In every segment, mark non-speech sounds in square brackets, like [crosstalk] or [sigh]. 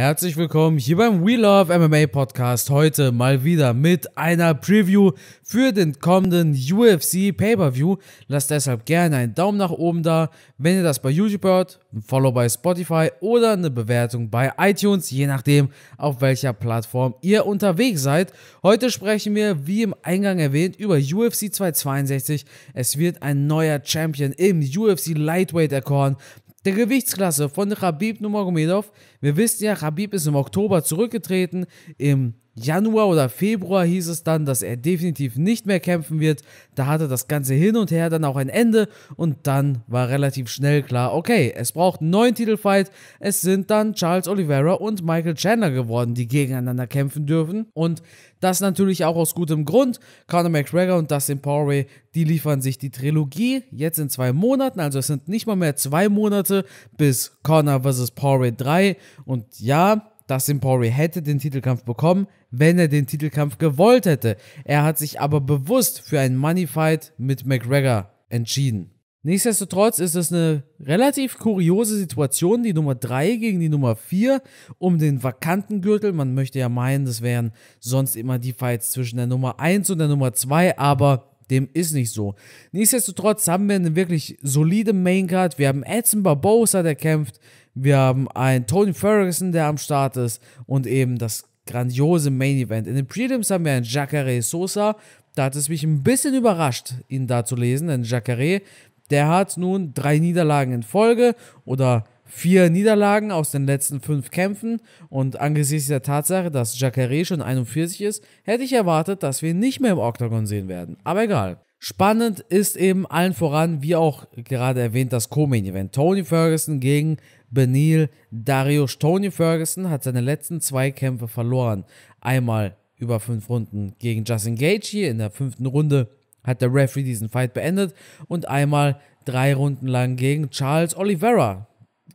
Herzlich willkommen hier beim We Love MMA Podcast. Heute mal wieder mit einer Preview für den kommenden UFC Pay-Per-View. Lasst deshalb gerne einen Daumen nach oben da, wenn ihr das bei YouTube hört, ein Follow bei Spotify oder eine Bewertung bei iTunes, je nachdem, auf welcher Plattform ihr unterwegs seid. Heute sprechen wir, wie im Eingang erwähnt, über UFC 262. Es wird ein neuer Champion im UFC Lightweight erkoren der Gewichtsklasse von Habib Nurmagomedov. Wir wissen ja, Habib ist im Oktober zurückgetreten. Im Januar oder Februar hieß es dann, dass er definitiv nicht mehr kämpfen wird. Da hatte das Ganze hin und her dann auch ein Ende und dann war relativ schnell klar, okay, es braucht einen neuen Titelfight. Es sind dann Charles Oliveira und Michael Chandler geworden, die gegeneinander kämpfen dürfen. Und das natürlich auch aus gutem Grund. Conor McGregor und Dustin Poirier, die liefern sich die Trilogie jetzt in zwei Monaten. Also es sind nicht mal mehr zwei Monate bis Conor vs. Poirier 3. Und ja, Dustin Poirier hätte den Titelkampf bekommen, wenn er den Titelkampf gewollt hätte. Er hat sich aber bewusst für einen Moneyfight mit McGregor entschieden. Nichtsdestotrotz ist es eine relativ kuriose Situation, die Nummer 3 gegen die Nummer 4 um den vakanten Gürtel. Man möchte ja meinen, das wären sonst immer die Fights zwischen der Nummer 1 und der Nummer 2, aber dem ist nicht so. Nichtsdestotrotz haben wir eine wirklich solide Maincard. Wir haben Edson Barbosa, der kämpft. Wir haben einen Tony Ferguson, der am Start ist und eben das grandiose Main Event. In den Prelims haben wir einen Jacare Sosa. Da hat es mich ein bisschen überrascht, ihn da zu lesen, denn Jacare, der hat nun drei Niederlagen in Folge oder vier Niederlagen aus den letzten fünf Kämpfen und angesichts der Tatsache, dass Jacare schon 41 ist, hätte ich erwartet, dass wir ihn nicht mehr im Octagon sehen werden. Aber egal. Spannend ist eben allen voran, wie auch gerade erwähnt, das Co-Main-Event. Tony Ferguson gegen Benil Dario Tony Ferguson hat seine letzten zwei Kämpfe verloren. Einmal über fünf Runden gegen Justin Gaethje. In der fünften Runde hat der Referee diesen Fight beendet. Und einmal drei Runden lang gegen Charles Oliveira.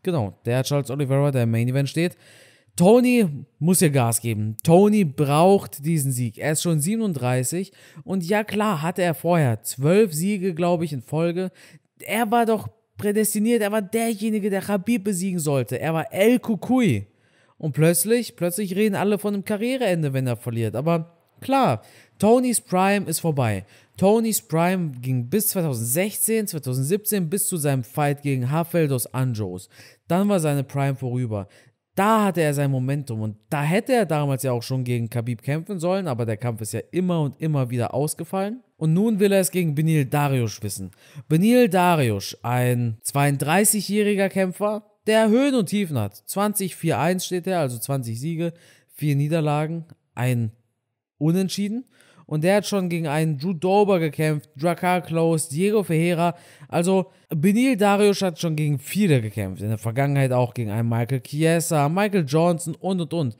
Genau, der Charles Oliveira, der im Main Event steht. Tony muss hier Gas geben. Tony braucht diesen Sieg. Er ist schon 37 und ja klar hatte er vorher zwölf Siege, glaube ich, in Folge. Er war doch prädestiniert, er war derjenige, der Khabib besiegen sollte. Er war El Kukui. Und plötzlich, plötzlich reden alle von einem Karriereende, wenn er verliert. Aber klar, Tonys Prime ist vorbei. Tonys Prime ging bis 2016, 2017 bis zu seinem Fight gegen Rafael dos Anjos. Dann war seine Prime vorüber. Da hatte er sein Momentum und da hätte er damals ja auch schon gegen Khabib kämpfen sollen, aber der Kampf ist ja immer und immer wieder ausgefallen. Und nun will er es gegen Benil Dariusch wissen. Benil Dariusch, ein 32-jähriger Kämpfer, der Höhen und Tiefen hat. 20-4-1 steht er, also 20 Siege, 4 Niederlagen, ein Unentschieden. Und der hat schon gegen einen Drew Dober gekämpft, Dracar Close, Diego Ferreira. Also Benil Dariusch hat schon gegen viele gekämpft. In der Vergangenheit auch gegen einen Michael Chiesa, Michael Johnson und und und.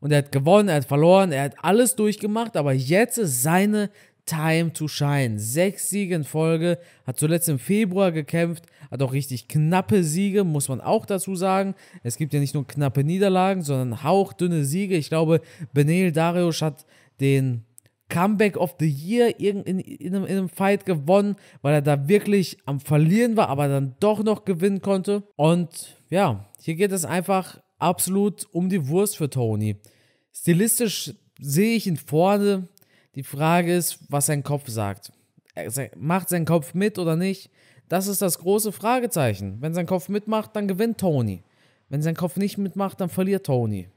Und er hat gewonnen, er hat verloren, er hat alles durchgemacht, aber jetzt ist seine Time to Shine. Sechs Siege in Folge, hat zuletzt im Februar gekämpft, hat auch richtig knappe Siege, muss man auch dazu sagen. Es gibt ja nicht nur knappe Niederlagen, sondern hauchdünne Siege. Ich glaube, Benel Darius hat den Comeback of the Year in, in, in, einem, in einem Fight gewonnen, weil er da wirklich am Verlieren war, aber dann doch noch gewinnen konnte. Und ja, hier geht es einfach absolut um die Wurst für Tony. Stilistisch sehe ich ihn vorne die Frage ist, was sein Kopf sagt. Macht sein Kopf mit oder nicht? Das ist das große Fragezeichen. Wenn sein Kopf mitmacht, dann gewinnt Tony. Wenn sein Kopf nicht mitmacht, dann verliert Tony.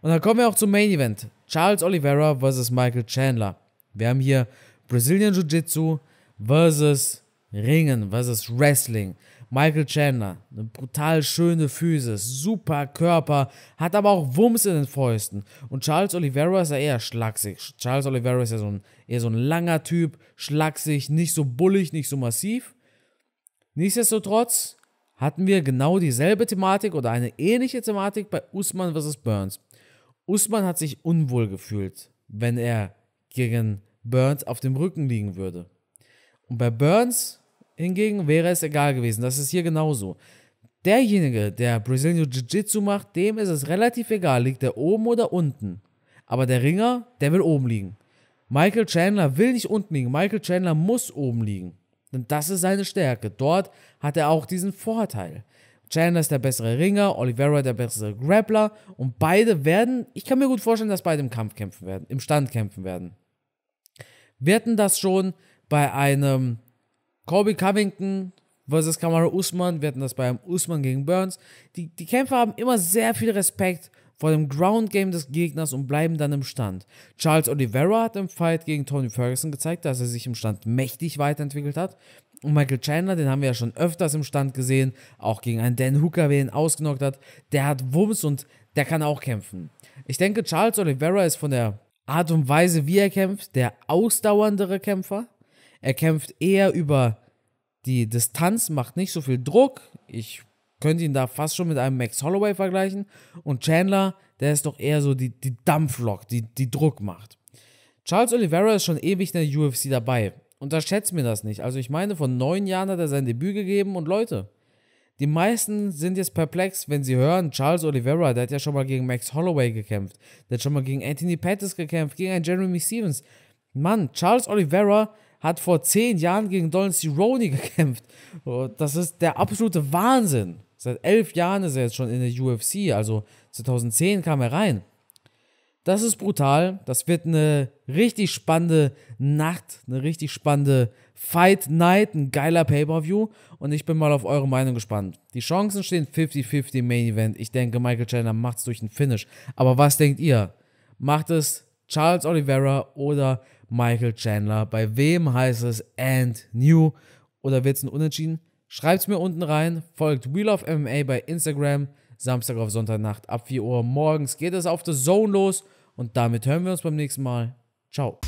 Und dann kommen wir auch zum Main Event. Charles Oliveira versus Michael Chandler. Wir haben hier Brazilian Jiu-Jitsu versus Ringen versus Wrestling. Michael Chandler, eine brutal schöne Füße, super Körper, hat aber auch Wumms in den Fäusten. Und Charles Oliveira ist ja eher schlagsig. Charles Oliveira ist ja so ein, eher so ein langer Typ, schlagsig, nicht so bullig, nicht so massiv. Nichtsdestotrotz hatten wir genau dieselbe Thematik oder eine ähnliche Thematik bei Usman vs. Burns. Usman hat sich unwohl gefühlt, wenn er gegen Burns auf dem Rücken liegen würde. Und bei Burns hingegen wäre es egal gewesen. Das ist hier genauso. Derjenige, der Brazilian Jiu-Jitsu macht, dem ist es relativ egal, liegt er oben oder unten. Aber der Ringer, der will oben liegen. Michael Chandler will nicht unten liegen. Michael Chandler muss oben liegen. Denn das ist seine Stärke. Dort hat er auch diesen Vorteil. Chandler ist der bessere Ringer, Oliveira der bessere Grappler und beide werden, ich kann mir gut vorstellen, dass beide im Kampf kämpfen werden, im Stand kämpfen werden. Wir hatten das schon bei einem Colby Covington versus Kamara Usman, wir hatten das bei einem Usman gegen Burns. Die, die Kämpfer haben immer sehr viel Respekt vor dem Ground Game des Gegners und bleiben dann im Stand. Charles Oliveira hat im Fight gegen Tony Ferguson gezeigt, dass er sich im Stand mächtig weiterentwickelt hat. Und Michael Chandler, den haben wir ja schon öfters im Stand gesehen, auch gegen einen Dan Hooker, wer ihn ausgenockt hat, der hat Wumms und der kann auch kämpfen. Ich denke, Charles Oliveira ist von der Art und Weise, wie er kämpft, der ausdauerndere Kämpfer. Er kämpft eher über die Distanz, macht nicht so viel Druck. Ich könnte ihn da fast schon mit einem Max Holloway vergleichen. Und Chandler, der ist doch eher so die, die Dampflok, die, die Druck macht. Charles Oliveira ist schon ewig in der UFC dabei. Unterschätzt mir das nicht. Also ich meine, vor neun Jahren hat er sein Debüt gegeben und Leute, die meisten sind jetzt perplex, wenn sie hören, Charles Oliveira, der hat ja schon mal gegen Max Holloway gekämpft, der hat schon mal gegen Anthony Pettis gekämpft, gegen einen Jeremy Stevens. Mann, Charles Oliveira hat vor zehn Jahren gegen Don Cerrone [laughs] gekämpft. Das ist der absolute Wahnsinn. Seit elf Jahren ist er jetzt schon in der UFC, also 2010 kam er rein. Das ist brutal. Das wird eine richtig spannende Nacht, eine richtig spannende Fight Night, ein geiler Pay-Per-View. Und ich bin mal auf eure Meinung gespannt. Die Chancen stehen 50-50 Main Event. Ich denke, Michael Chandler macht es durch den Finish. Aber was denkt ihr? Macht es Charles Oliveira oder Michael Chandler. Bei wem heißt es And New? Oder wird es ein Unentschieden? Schreibt es mir unten rein. Folgt Wheel of MMA bei Instagram. Samstag auf Sonntagnacht ab 4 Uhr morgens geht es auf The Zone los. Und damit hören wir uns beim nächsten Mal. Ciao.